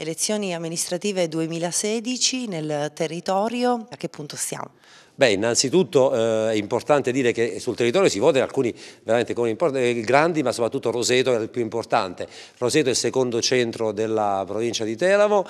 Elezioni amministrative 2016 nel territorio, a che punto siamo? Beh, innanzitutto eh, è importante dire che sul territorio si vota in alcuni veramente eh, grandi, ma soprattutto Roseto è il più importante. Roseto è il secondo centro della provincia di Teramo,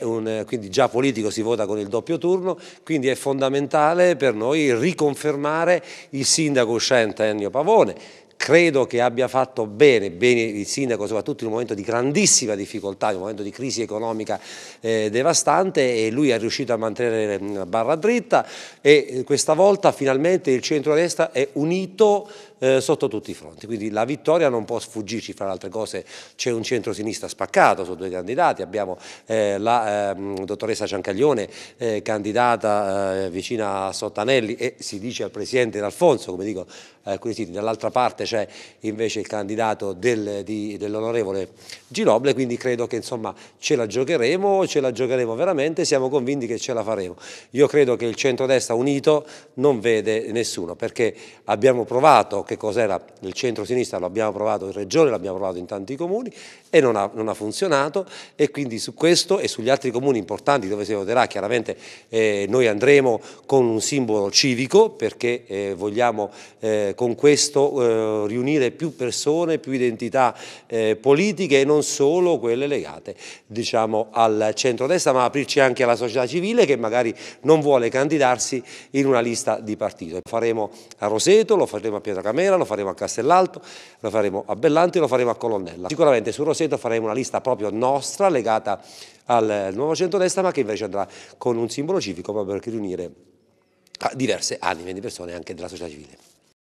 un, eh, quindi già politico si vota con il doppio turno, quindi è fondamentale per noi riconfermare il sindaco uscente Ennio Pavone, credo che abbia fatto bene, bene il sindaco soprattutto in un momento di grandissima difficoltà, in un momento di crisi economica eh, devastante e lui è riuscito a mantenere mm, la barra dritta e eh, questa volta finalmente il centro-destra è unito eh, sotto tutti i fronti, quindi la vittoria non può sfuggirci, fra le altre cose c'è un centro-sinistra spaccato su due candidati, abbiamo eh, la ehm, dottoressa Ciancaglione eh, candidata eh, vicina a Sottanelli e si dice al presidente D'Alfonso, come dico alcuni siti, dall'altra parte c'è c'è invece il candidato del, dell'onorevole Giroble, quindi credo che insomma ce la giocheremo, ce la giocheremo veramente, siamo convinti che ce la faremo. Io credo che il centrodestra unito non vede nessuno, perché abbiamo provato che cos'era il centro-sinistra, lo abbiamo provato in regione, l'abbiamo provato in tanti comuni e non ha, non ha, funzionato e quindi su questo e sugli altri comuni importanti dove si voterà chiaramente eh, noi andremo con un simbolo civico perché eh, vogliamo eh, con questo eh, riunire più persone, più identità eh, politiche e non solo quelle legate diciamo, al centrodestra, ma aprirci anche alla società civile che magari non vuole candidarsi in una lista di partito. Lo faremo a Roseto, lo faremo a Pietrocamera, lo faremo a Castellalto, lo faremo a Bellanti, lo faremo a Colonnella. Sicuramente su Roseto faremo una lista proprio nostra legata al nuovo centrodestra ma che invece andrà con un simbolo civico proprio per riunire ah, diverse anime di persone anche della società civile.